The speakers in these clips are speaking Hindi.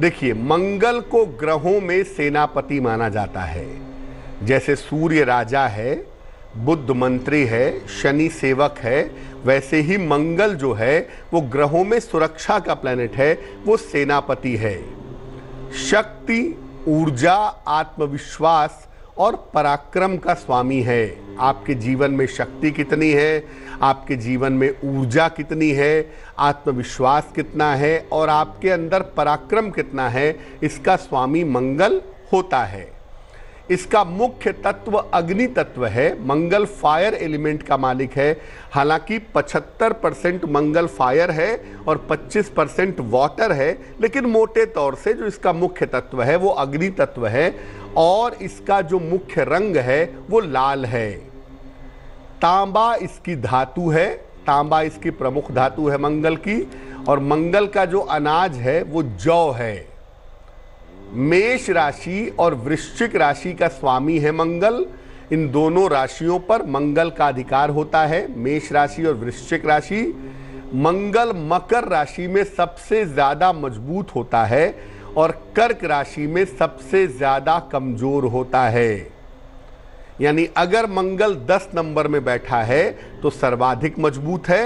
देखिए मंगल को ग्रहों में सेनापति माना जाता है जैसे सूर्य राजा है बुद्ध मंत्री है शनि सेवक है वैसे ही मंगल जो है वो ग्रहों में सुरक्षा का प्लेनेट है वो सेनापति है शक्ति ऊर्जा आत्मविश्वास और पराक्रम का स्वामी है आपके जीवन में शक्ति कितनी है आपके जीवन में ऊर्जा कितनी है आत्मविश्वास कितना है और आपके अंदर पराक्रम कितना है इसका स्वामी मंगल होता है इसका मुख्य तत्व अग्नि तत्व है मंगल फायर एलिमेंट का मालिक है हालांकि 75 परसेंट मंगल फायर है और 25 परसेंट वाटर है लेकिन मोटे तौर से जो इसका मुख्य तत्व है वो अग्नि तत्व है और इसका जो मुख्य रंग है वो लाल है तांबा इसकी धातु है तांबा इसकी प्रमुख धातु है मंगल की और मंगल का जो अनाज है वो जौ है मेष राशि और वृश्चिक राशि का स्वामी है मंगल इन दोनों राशियों पर मंगल का अधिकार होता है मेष राशि और वृश्चिक राशि मंगल मकर राशि में सबसे ज़्यादा मजबूत होता है और कर्क राशि में सबसे ज़्यादा कमज़ोर होता है यानी अगर मंगल 10 नंबर में बैठा है तो सर्वाधिक मजबूत है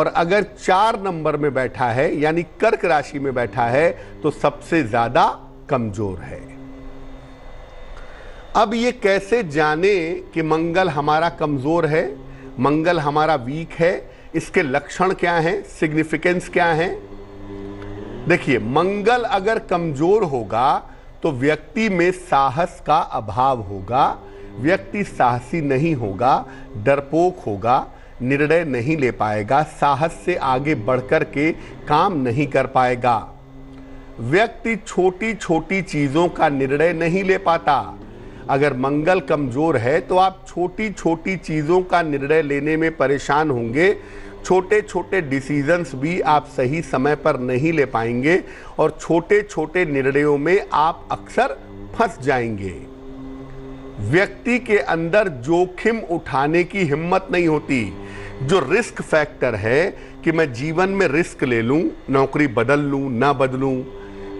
और अगर चार नंबर में बैठा है यानी कर्क राशि में बैठा है तो सबसे ज़्यादा कमज़ोर है अब ये कैसे जाने कि मंगल हमारा कमज़ोर है मंगल हमारा वीक है इसके लक्षण क्या हैं सिग्निफिकेंस क्या हैं देखिए मंगल अगर कमजोर होगा तो व्यक्ति में साहस का अभाव होगा व्यक्ति साहसी नहीं होगा डरपोक होगा निर्णय नहीं ले पाएगा साहस से आगे बढ़कर के काम नहीं कर पाएगा व्यक्ति छोटी छोटी चीज़ों का निर्णय नहीं ले पाता अगर मंगल कमज़ोर है तो आप छोटी छोटी चीज़ों का निर्णय लेने में परेशान होंगे छोटे छोटे डिसीजंस भी आप सही समय पर नहीं ले पाएंगे और छोटे छोटे निर्णयों में आप अक्सर फंस जाएंगे व्यक्ति के अंदर जोखिम उठाने की हिम्मत नहीं होती जो रिस्क फैक्टर है कि मैं जीवन में रिस्क ले लूं नौकरी बदल लूं ना बदलूं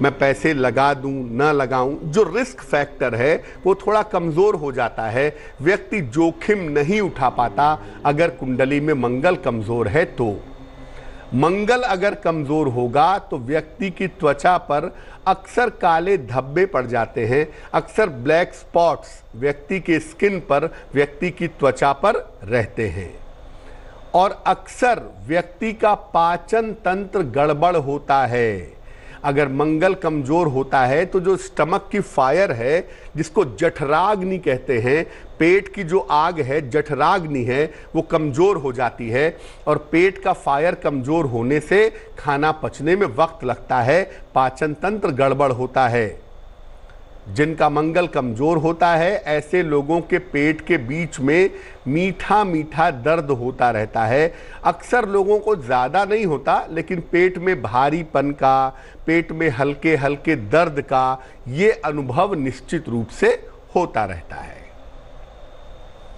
मैं पैसे लगा दूं ना लगाऊं जो रिस्क फैक्टर है वो थोड़ा कमज़ोर हो जाता है व्यक्ति जोखिम नहीं उठा पाता अगर कुंडली में मंगल कमज़ोर है तो मंगल अगर कमज़ोर होगा तो व्यक्ति की त्वचा पर अक्सर काले धब्बे पड़ जाते हैं अक्सर ब्लैक स्पॉट्स व्यक्ति के स्किन पर व्यक्ति की त्वचा पर रहते हैं और अक्सर व्यक्ति का पाचन तंत्र गड़बड़ होता है अगर मंगल कमज़ोर होता है तो जो स्टमक की फायर है जिसको जठराग्नि कहते हैं पेट की जो आग है जठराग्नि है वो कमज़ोर हो जाती है और पेट का फायर कमज़ोर होने से खाना पचने में वक्त लगता है पाचन तंत्र गड़बड़ होता है जिनका मंगल कमज़ोर होता है ऐसे लोगों के पेट के बीच में मीठा मीठा दर्द होता रहता है अक्सर लोगों को ज़्यादा नहीं होता लेकिन पेट में भारीपन का पेट में हल्के हल्के दर्द का ये अनुभव निश्चित रूप से होता रहता है